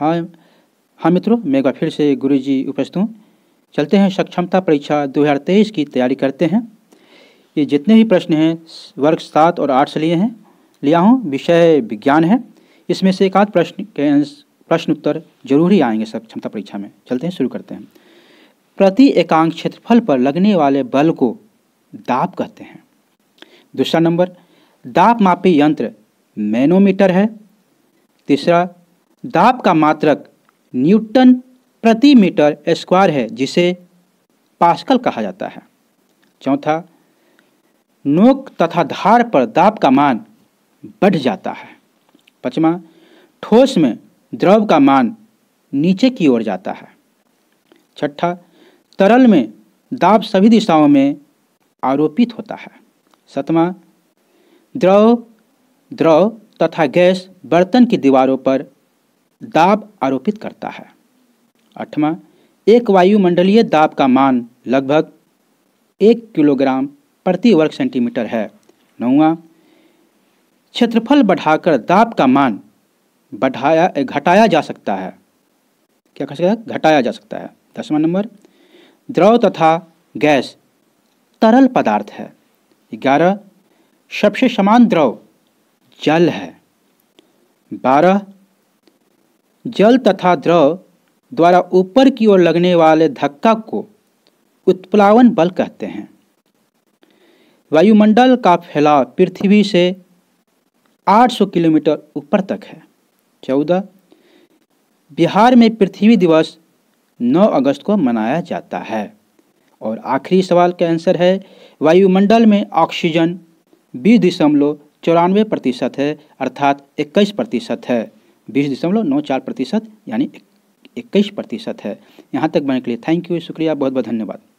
हाँ हाँ मित्रों मैं एक बार फिर से गुरु जी उपस्थित हूँ चलते हैं सक्षमता परीक्षा 2023 की तैयारी करते हैं ये जितने भी प्रश्न हैं वर्ग सात और आठ से लिए हैं लिया हूँ विषय विज्ञान है इसमें से एक आध प्रश्न के प्रश्न उत्तर जरूर ही आएंगे सक्षमता परीक्षा में चलते हैं शुरू करते हैं प्रति एकांक क्षेत्रफल पर लगने वाले बल को दाब कहते हैं दूसरा नंबर दाब मापी यंत्र मैनोमीटर है तीसरा दाब का मात्रक न्यूटन प्रति मीटर स्क्वायर है जिसे पास्कल कहा जाता है चौथा नोक तथा धार पर दाब का मान बढ़ जाता है पचमा ठोस में द्रव का मान नीचे की ओर जाता है छठा तरल में दाब सभी दिशाओं में आरोपित होता है सतवा द्रव द्रव तथा गैस बर्तन की दीवारों पर दाब आरोपित करता है अठवा एक वायुमंडलीय दाब का मान लगभग एक किलोग्राम प्रति वर्ग सेंटीमीटर है नौवा क्षेत्रफल बढ़ाकर दाब का मान बढ़ाया घटाया जा सकता है क्या कह सकता है घटाया जा सकता है दसवां नंबर द्रव तथा गैस तरल पदार्थ है ग्यारह सबसे समान द्रव जल है बारह जल तथा द्रव द्वारा ऊपर की ओर लगने वाले धक्का को उत्प्लावन बल कहते हैं वायुमंडल का फैलाव पृथ्वी से 800 किलोमीटर ऊपर तक है चौदह बिहार में पृथ्वी दिवस 9 अगस्त को मनाया जाता है और आखिरी सवाल का आंसर है वायुमंडल में ऑक्सीजन बीस दशमलव चौरानवे प्रतिशत है अर्थात इक्कीस प्रतिशत है बीस दशमलव नौ चार प्रतिशत यानी इक्कीस प्रतिशत है यहाँ तक बने के लिए थैंक यू शुक्रिया बहुत बहुत धन्यवाद